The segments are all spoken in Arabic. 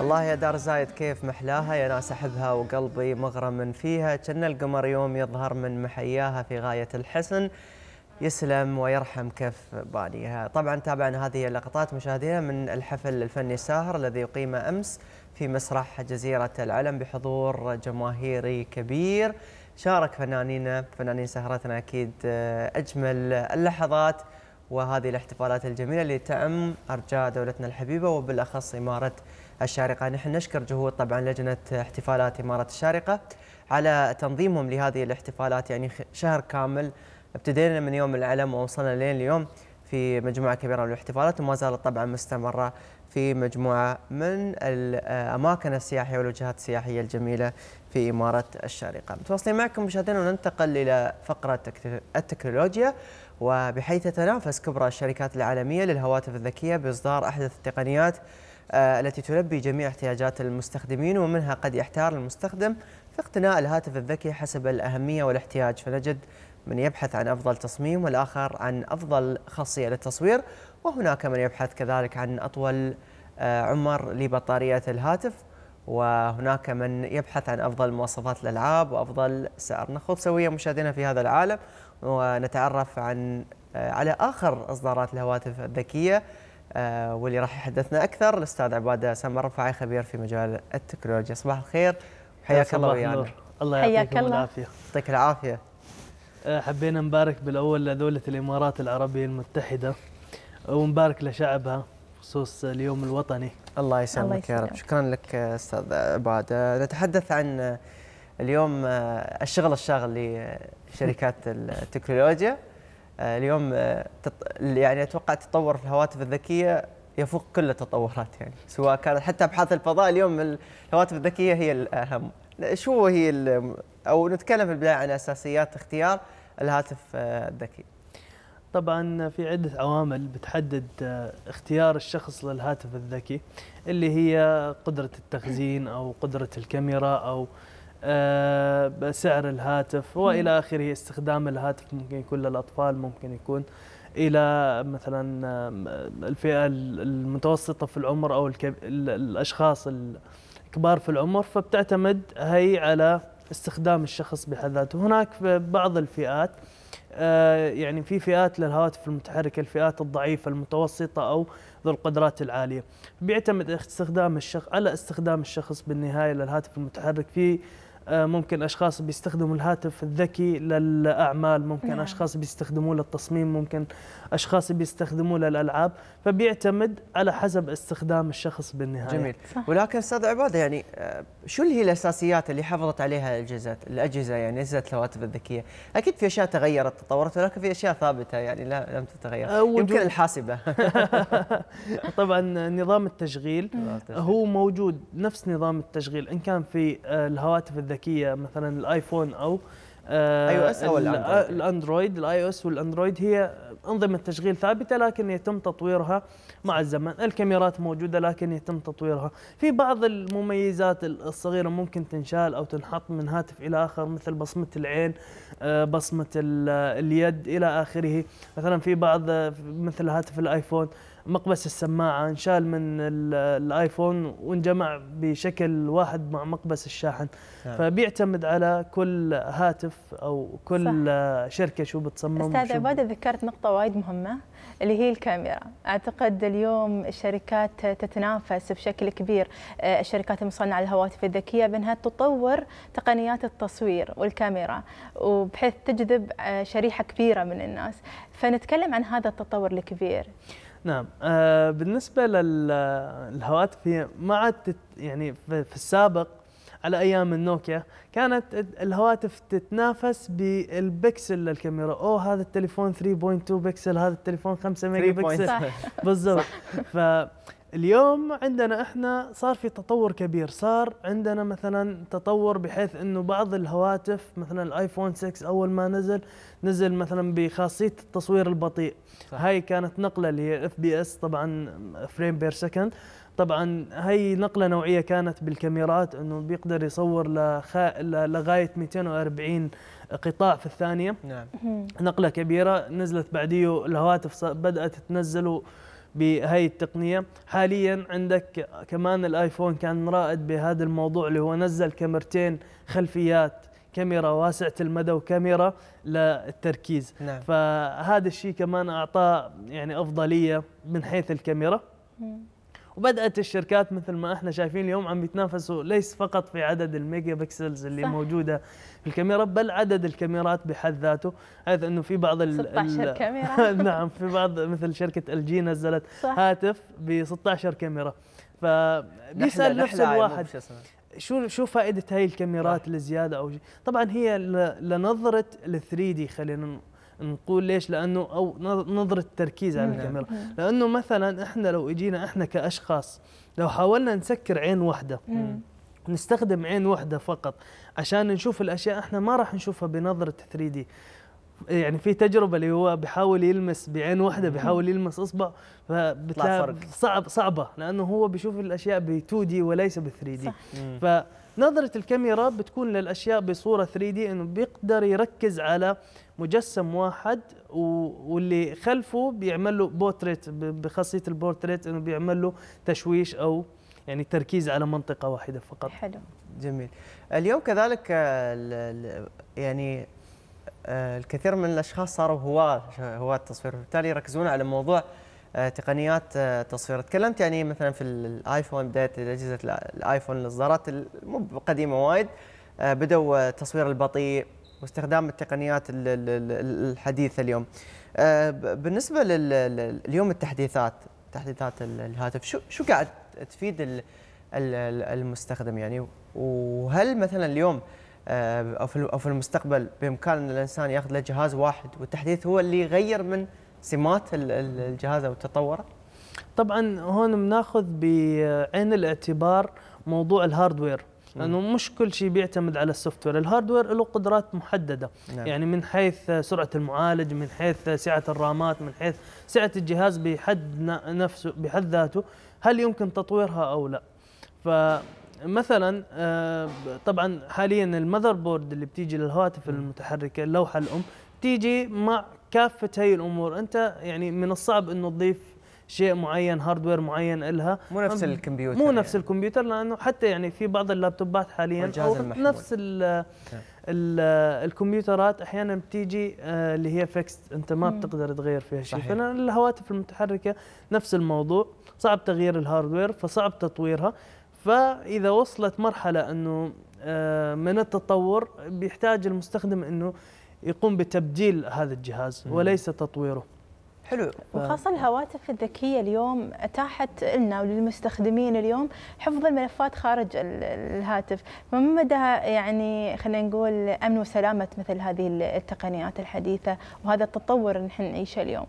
الله يا دار زايد كيف محلاها يا ناس احبها وقلبي مغرم فيها كنا القمر يوم يظهر من محياها في غايه الحسن يسلم ويرحم كف بانيها طبعا تابعنا هذه اللقطات مشاهدينا من الحفل الفني الساهر الذي أقيم أمس في مسرح جزيرة العلم بحضور جماهيري كبير شارك فنانينا فنانين سهرتنا أكيد آه، أجمل اللحظات وهذه الاحتفالات الجميلة اللي تعم أرجاء دولتنا الحبيبة وبالأخص إمارة الشارقة نحن نشكر جهود طبعا لجنة احتفالات إمارة الشارقة على تنظيمهم لهذه الاحتفالات يعني شهر كامل ابتدينا من يوم العلم ووصلنا لين اليوم في مجموعة كبيرة من الاحتفالات وما زالت طبعا مستمرة في مجموعة من الأماكن السياحية والوجهات السياحية الجميلة في إمارة الشارقة متواصلين معكم مشاهدينا وننتقل إلى فقرة التكنولوجيا وبحيث تتنافس كبرى الشركات العالمية للهواتف الذكية بإصدار أحدث التقنيات آه، التي تلبي جميع احتياجات المستخدمين ومنها قد يحتار المستخدم في اقتناء الهاتف الذكي حسب الأهمية والاحتياج فنجد من يبحث عن أفضل تصميم والآخر عن أفضل خاصية للتصوير وهناك من يبحث كذلك عن أطول آه، عمر لبطارية الهاتف وهناك من يبحث عن أفضل مواصفات الألعاب وأفضل سعر نخوض سوية مشاهدينا في هذا العالم ونتعرف عن آه، على آخر إصدارات الهواتف الذكية آه، واللي راح يحدثنا اكثر الاستاذ عباده سمر رفاعي خبير في مجال التكنولوجيا صباح الخير حياك الله ويانا الله يعطيك العافيه يعطيك العافيه آه، حبينا نبارك بالاول لدوله الامارات العربيه المتحده ونبارك لشعبها بخصوص اليوم الوطني الله يسلمك يا رب شكرا لك استاذ عباده نتحدث عن اليوم آه، الشغل الشاغل لشركات التكنولوجيا آه، اليوم آه، يعني اتوقع تطور في الهواتف الذكيه يفوق كل التطورات يعني سواء كانت حتى ابحاث الفضاء اليوم الهواتف الذكيه هي الاهم آه، شو هي او نتكلم في البدايه عن اساسيات اختيار الهاتف الذكي طبعا في عدة عوامل بتحدد اختيار الشخص للهاتف الذكي اللي هي قدرة التخزين أو قدرة الكاميرا أو آه، سعر الهاتف والى اخره استخدام الهاتف ممكن يكون للاطفال ممكن يكون الى مثلا آه، الفئه المتوسطه في العمر او الكب... الاشخاص الكبار في العمر فبتعتمد هي على استخدام الشخص بحد ذاته هناك في بعض الفئات آه، يعني في فئات للهواتف المتحركة الفئات الضعيفة المتوسطة أو ذو القدرات العالية بيعتمد استخدام الشخص على استخدام الشخص بالنهاية للهاتف المتحرك في آه، ممكن اشخاص بيستخدموا الهاتف الذكي للاعمال ممكن نعم. اشخاص بيستخدموه للتصميم ممكن اشخاص بيستخدموه للالعاب فبيعتمد على حسب استخدام الشخص بالنهايه جميل صح. ولكن استاذ عباده يعني آه، شو اللي هي الاساسيات اللي حافظت عليها الاجهزه الاجهزه يعني اجهزه الهواتف الذكيه اكيد في اشياء تغيرت تطورت ولكن في اشياء ثابته يعني لا لم تتغير آه، يمكن الحاسبه طبعا نظام التشغيل هو موجود نفس نظام التشغيل ان كان في الهواتف الذكيه الذكيه مثلا الايفون او اي آه، او اس او الاندرويد آه، الاندرويد الاي او اس والاندرويد هي انظمه تشغيل ثابته لكن يتم تطويرها مع الزمن الكاميرات موجوده لكن يتم تطويرها في بعض المميزات الصغيره ممكن تنشال او تنحط من هاتف الى اخر مثل بصمه العين آه، بصمه اليد الى اخره مثلا في بعض مثل هاتف الايفون مقبس السماعة انشال من الايفون وانجمع بشكل واحد مع مقبس الشاحن نعم. فبيعتمد على كل هاتف أو كل صح. شركة شو بتصمم أستاذ عبادة ذكرت نقطة وايد مهمة اللي هي الكاميرا أعتقد اليوم الشركات تتنافس بشكل كبير آه، الشركات المصنعة للهواتف الذكية بأنها تطور تقنيات التصوير والكاميرا وبحيث تجذب آه، شريحة كبيرة من الناس فنتكلم عن هذا التطور الكبير نعم آه بالنسبة للهواتف هي ما عاد يعني في السابق على ايام النوكيا كانت الهواتف تتنافس بالبكسل للكاميرا او هذا التليفون 3.2 بكسل هذا التليفون 5 ميجا بكسل بالضبط اليوم عندنا احنا صار في تطور كبير صار عندنا مثلا تطور بحيث انه بعض الهواتف مثلا الايفون 6 اول ما نزل نزل مثلا بخاصيه التصوير البطيء صح. هاي كانت نقله اللي هي اف بي اس طبعا فريم بير سكند طبعا هي نقله نوعيه كانت بالكاميرات انه بيقدر يصور لخ... لغايه 240 قطاع في الثانيه نعم نقله كبيره نزلت بعديه الهواتف بدات تنزلوا بهاي التقنية حاليا عندك كمان الايفون كان رائد بهذا الموضوع اللي هو نزل كاميرتين خلفيات كاميرا واسعة المدى وكاميرا للتركيز نعم. فهذا الشيء كمان أعطاه يعني أفضلية من حيث الكاميرا مم. وبدات الشركات مثل ما احنا شايفين اليوم عم يتنافسوا ليس فقط في عدد الميجا بكسلز اللي صح. موجوده في الكاميرا بل عدد الكاميرات بحد ذاته حيث انه في بعض ال 16 كاميرا نعم في بعض مثل شركه ال جي نزلت صح. هاتف ب 16 كاميرا فبيسال نفس الواحد شو شو فائده هاي الكاميرات الزياده او طبعا هي لنظره ال 3 دي خلينا نقول ليش لانه او نظره التركيز على نعم. الكاميرا نعم. لانه مثلا احنا لو اجينا احنا كاشخاص لو حاولنا نسكر عين واحده نعم. نستخدم عين واحده فقط عشان نشوف الاشياء احنا ما راح نشوفها بنظره 3 دي يعني في تجربه اللي هو بيحاول يلمس بعين واحده بيحاول يلمس اصبع فبتلاقي صعب صعبه لانه هو بيشوف الاشياء ب 2 دي وليس ب 3 دي نظرة الكاميرا بتكون للأشياء بصورة 3 دي إنه بيقدر يركز على مجسم واحد واللي خلفه بيعمل له بورتريت بخاصية البورتريت إنه بيعمل له تشويش أو يعني تركيز على منطقة واحدة فقط حلو جميل اليوم كذلك يعني آه، الكثير من الأشخاص صاروا هواة هواة التصوير فبالتالي يركزون على موضوع آه، تقنيات آه، تصوير تكلمت يعني مثلا في الايفون بدايه اجهزه الايفون اللي مو قديمه وايد آه، بدوا التصوير البطيء واستخدام التقنيات الحديثه اليوم بالنسبه لليوم التحديثات تحديثات الهاتف شو شو قاعد تفيد المستخدم يعني وهل مثلا اليوم او في المستقبل بامكان الانسان ياخذ له جهاز واحد والتحديث هو اللي يغير من سمات الجهاز او تطوره؟ طبعا هون بناخذ بعين الاعتبار موضوع الهاردوير لانه يعني مش كل شيء بيعتمد على السوفت وير، الهاردوير له قدرات محدده، نعم. يعني من حيث سرعه المعالج، من حيث سعه الرامات، من حيث سعه الجهاز بحد نفسه بحد ذاته، هل يمكن تطويرها او لا؟ فمثلا آه، طبعا حاليا المذر بورد اللي بتيجي للهواتف المتحركه اللوحه الام تيجي مع كافه هي الامور انت يعني من الصعب انه تضيف شيء معين هاردوير معين الها مو نفس الكمبيوتر مو يعني. نفس الكمبيوتر لانه حتى يعني في بعض اللابتوبات حاليا او المحمول. نفس الـ نعم. الـ الكمبيوترات احيانا بتيجي آه، اللي هي فيكست انت ما مم. بتقدر تغير فيها شيء فانا الهواتف المتحركه نفس الموضوع صعب تغيير الهاردوير فصعب تطويرها فاذا وصلت مرحله انه آه، من التطور بيحتاج المستخدم انه يقوم بتبديل هذا الجهاز وليس تطويره حلو وخاصة الهواتف الذكية اليوم أتاحت لنا وللمستخدمين اليوم حفظ الملفات خارج الهاتف فما مدى يعني خلينا نقول أمن وسلامة مثل هذه التقنيات الحديثة وهذا التطور نحن نعيشه اليوم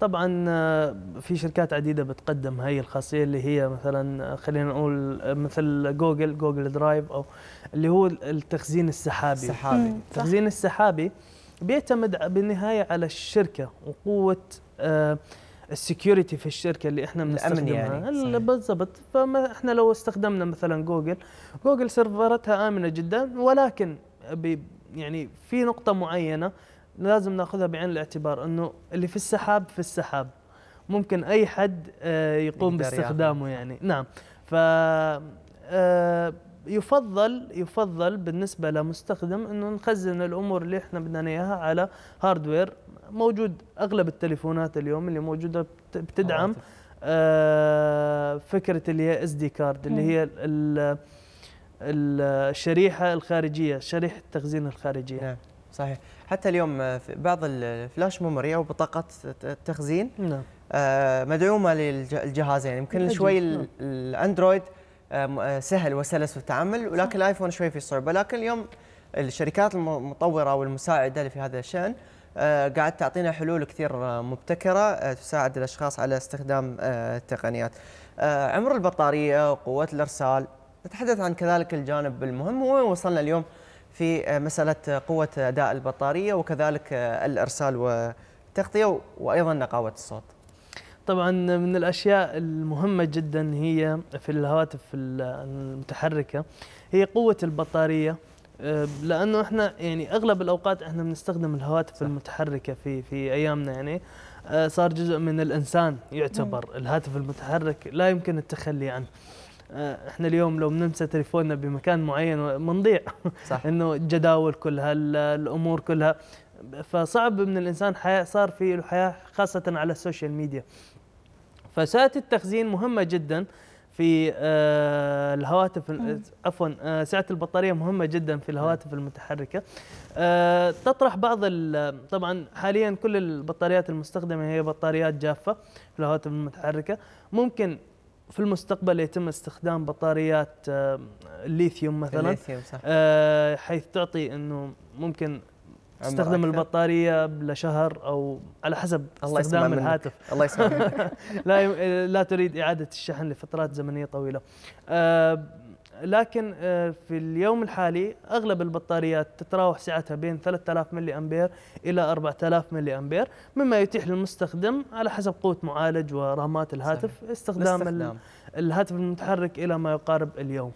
طبعا آه، في شركات عديده بتقدم هاي الخاصيه اللي هي مثلا آه، خلينا نقول آه، مثل جوجل جوجل درايف او اللي هو التخزين السحابي السحابي التخزين السحابي بيعتمد بالنهايه على الشركه وقوه السكيورتي في الشركه اللي احنا يعني، بنستخدمها يعني. بالضبط فاحنا لو استخدمنا مثلا جوجل جوجل سيرفراتها امنه جدا ولكن يعني في نقطه معينه لازم ناخذها بعين الاعتبار انه اللي في السحاب في السحاب ممكن اي حد آه، يقوم باستخدامه يعني نعم ف آه، يفضل يفضل بالنسبة لمستخدم انه نخزن الامور اللي احنا بدنا اياها على هاردوير موجود اغلب التليفونات اليوم اللي موجودة بتدعم آه، فكرة اللي هي اس دي كارد اللي هي الشريحة الخارجية شريحة التخزين الخارجية نعم صحيح حتى اليوم آه، في بعض الفلاش ميموري او بطاقات التخزين نعم. آه، مدعومه للجهاز يعني يمكن شوي نعم. الاندرويد آه، سهل وسلس في التعامل ولكن الايفون شوي في صعوبه لكن اليوم الشركات المطوره والمساعده في هذا الشان قاعد تعطينا حلول كثير مبتكره تساعد الاشخاص على استخدام التقنيات عمر البطاريه وقوه الارسال نتحدث عن كذلك الجانب المهم وين وصلنا اليوم في آه، مسألة قوة أداء البطارية وكذلك آه، الإرسال والتغطية وأيضا نقاوة الصوت طبعا من الأشياء المهمة جدا هي في الهواتف المتحركة هي قوة البطارية آه، لانه احنا يعني اغلب الاوقات احنا بنستخدم الهواتف صح. المتحركه في في ايامنا يعني صار جزء من الانسان يعتبر الهاتف المتحرك لا يمكن التخلي عنه آه، احنا اليوم لو بننسى تليفوننا بمكان معين بنضيع صح انه الجداول كلها الامور كلها فصعب من الانسان حياه صار في الحياه خاصه على السوشيال ميديا فساعه التخزين مهمه جدا في آه، الهواتف عفوا آه، سعه البطاريه مهمه جدا في الهواتف المتحركه تطرح بعض طبعا حاليا كل البطاريات المستخدمه هي بطاريات جافه في الهواتف المتحركه ممكن في المستقبل يتم استخدام بطاريات الليثيوم آه، مثلا الليثيوم صح. آه، حيث تعطي انه ممكن تستخدم البطاريه لشهر او على حسب الله استخدام الهاتف الله يسمع لا لا تريد اعاده الشحن لفترات زمنيه طويله آه، لكن آه، في اليوم الحالي اغلب البطاريات تتراوح سعتها بين 3000 ملي امبير الى 4000 ملي امبير مما يتيح للمستخدم على حسب قوه معالج ورامات الهاتف صحيح. استخدام, الهاتف المتحرك الى ما يقارب اليوم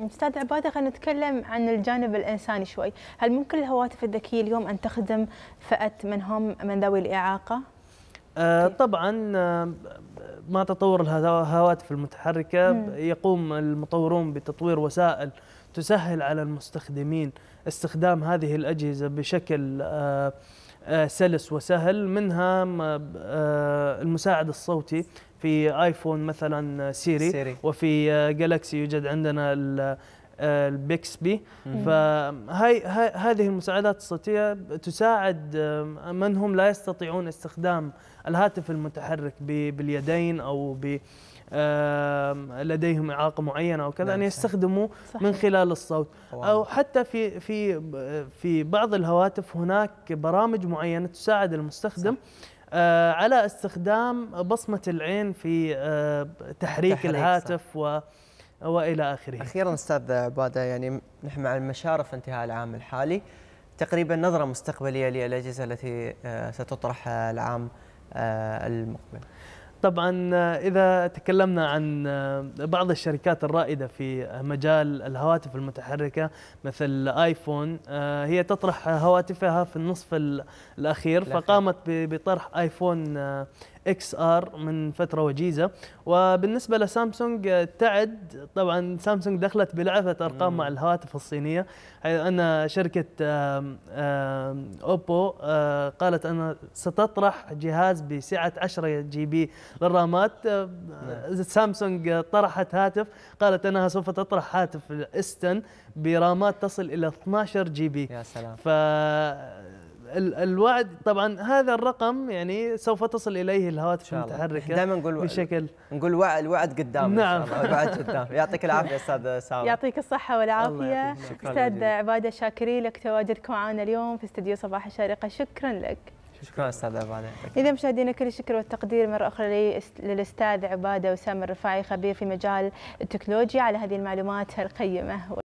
استاذ عباده خلينا نتكلم عن الجانب الانساني شوي، هل ممكن الهواتف الذكيه اليوم ان تخدم فئه من هم من ذوي الاعاقه؟ آه، طبعا آه، مع تطور الهواتف المتحركة يقوم المطورون بتطوير وسائل تسهل على المستخدمين استخدام هذه الأجهزة بشكل آه، سلس وسهل منها المساعد الصوتي في ايفون مثلا سيري, سيري. وفي جالكسي يوجد عندنا آه، البيكس بي فهي هذه المساعدات الصوتيه تساعد آه، من هم لا يستطيعون استخدام الهاتف المتحرك باليدين او ب آه، لديهم اعاقه معينه او كذا ان نعم، يستخدموا صحيح. من خلال الصوت او حتى في في في بعض الهواتف هناك برامج معينه تساعد المستخدم صح. على استخدام بصمة العين في تحريك, تحريك الهاتف صح. والى اخره. اخيرا استاذ عباده يعني نحن مع المشارف انتهاء العام الحالي تقريبا نظره مستقبليه للاجهزه التي آه، ستطرح العام آه، المقبل. طبعا آه، اذا تكلمنا عن بعض الشركات الرائده في مجال الهواتف المتحركه مثل ايفون هي تطرح هواتفها في النصف الاخير فقامت بطرح ايفون اكس ار من فتره وجيزه وبالنسبه لسامسونج آه، تعد طبعا سامسونج دخلت بلعبه ارقام مع الهواتف الصينيه حيث ان شركه اوبو آه، قالت انها ستطرح جهاز بسعه 10 جي بي للرامات آه، نعم. سامسونج طرحت هاتف قالت انها سوف تطرح هاتف استن برامات تصل الى 12 جي بي يا سلام ف الوعد طبعا هذا الرقم يعني سوف تصل اليه الهواتف المتحركه دائما نقول بشكل نقول الوعد قدام نعم الوعد قدام يعطيك العافيه استاذ سامر يعطيك الصحه والعافيه استاذ عباده شاكري لك تواجدك معنا اليوم في استديو صباح الشارقه شكرا لك شكرا استاذ عباده اذا مشاهدينا كل الشكر والتقدير مره اخرى للاستاذ عباده وسام الرفاعي خبير في مجال التكنولوجيا على هذه المعلومات القيمه